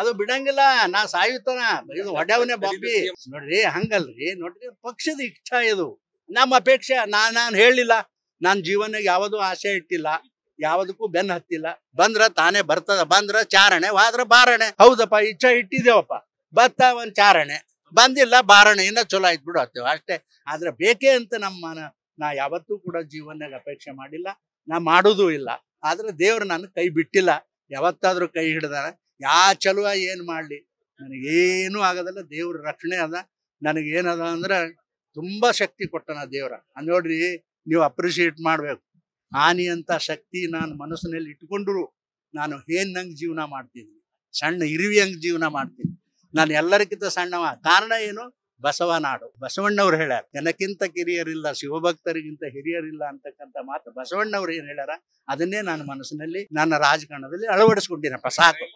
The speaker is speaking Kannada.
ಅದು ಬಿಡಂಗಿಲ್ಲ ನಾ ಸಾಯುತ್ತನ ಇದು ಒಡವನೇ ಬಾಬಿ ನೋಡ್ರಿ ಹಂಗಲ್ರಿ ನೋಡ್ರಿ ಪಕ್ಷದ ಇಚ್ಛಾ ಇದು ನಮ್ಮ ಅಪೇಕ್ಷೆ ನಾ ನಾನು ಹೇಳಿಲ್ಲ ನನ್ ಜೀವನ ಯಾವುದು ಆಸೆ ಇಟ್ಟಿಲ್ಲ ಯಾವ್ದಕ್ಕೂ ಬೆನ್ ಹತ್ತಿಲ್ಲ ಬಂದ್ರ ತಾನೇ ಬರ್ತದ ಬಂದ್ರ ಚಾರಣೆ ಆದ್ರ ಬಾರಣೆ ಹೌದಪ್ಪ ಇಚ್ಛಾ ಇಟ್ಟಿದ್ದೇವಪ್ಪ ಬತ್ತ ಒಂದ್ ಚಾರಣೆ ಬಂದಿಲ್ಲ ಬಾರಣೆಯಿಂದ ಚಲೋ ಆಯ್ತು ಬಿಡು ಹತ್ತೇವೆ ಅಷ್ಟೇ ಆದ್ರೆ ಬೇಕೇ ಅಂತ ನಮ್ಮ ನಾ ಯಾವತ್ತೂ ಕೂಡ ಜೀವನಾಗ ಅಪೇಕ್ಷೆ ಮಾಡಿಲ್ಲ ನಾ ಮಾಡುದೂ ಇಲ್ಲ ಆದ್ರೆ ದೇವ್ರ ನನ್ನ ಕೈ ಬಿಟ್ಟಿಲ್ಲ ಯಾವತ್ತಾದ್ರೂ ಕೈ ಹಿಡ್ದಾರ ಯಾ ಚಲುವ ಏನು ಮಾಡಲಿ ನನಗೇನು ಆಗದಲ್ಲ ದೇವ್ರ ರಕ್ಷಣೆ ಅದ ನನಗೇನದ ಅಂದ್ರ ತುಂಬಾ ಶಕ್ತಿ ಕೊಟ್ಟನ ದೇವ್ರ ನೋಡ್ರಿ ನೀವು ಅಪ್ರಿಷಿಯೇಟ್ ಮಾಡಬೇಕು ಆನಿ ಅಂತ ಶಕ್ತಿ ನಾನು ಮನಸ್ಸಿನಲ್ಲಿ ಇಟ್ಕೊಂಡ್ರು ನಾನು ಏನ್ ನಂಗೆ ಜೀವನ ಮಾಡ್ತೀನಿ ಸಣ್ಣ ಇರಿವಿ ಹಂಗೆ ಜೀವನ ಮಾಡ್ತೀನಿ ನಾನು ಎಲ್ಲರಿಗಿಂತ ಸಣ್ಣವ ಕಾರಣ ಏನು ಬಸವನಾಡು ಬಸವಣ್ಣವ್ರು ಹೇಳ್ಯಾರ ಜನಕ್ಕಿಂತ ಕಿರಿಯರಿಲ್ಲ ಶಿವಭಕ್ತರಿಗಿಂತ ಹಿರಿಯರಿಲ್ಲ ಅಂತಕ್ಕಂಥ ಮಾತು ಬಸವಣ್ಣವ್ರು ಏನು ಹೇಳ್ಯಾರ ಅದನ್ನೇ ನಾನು ಮನಸ್ಸಿನಲ್ಲಿ ನನ್ನ ರಾಜಕಾರಣದಲ್ಲಿ ಅಳವಡಿಸ್ಕೊಂಡಿನಪ್ಪ ಸಾಕು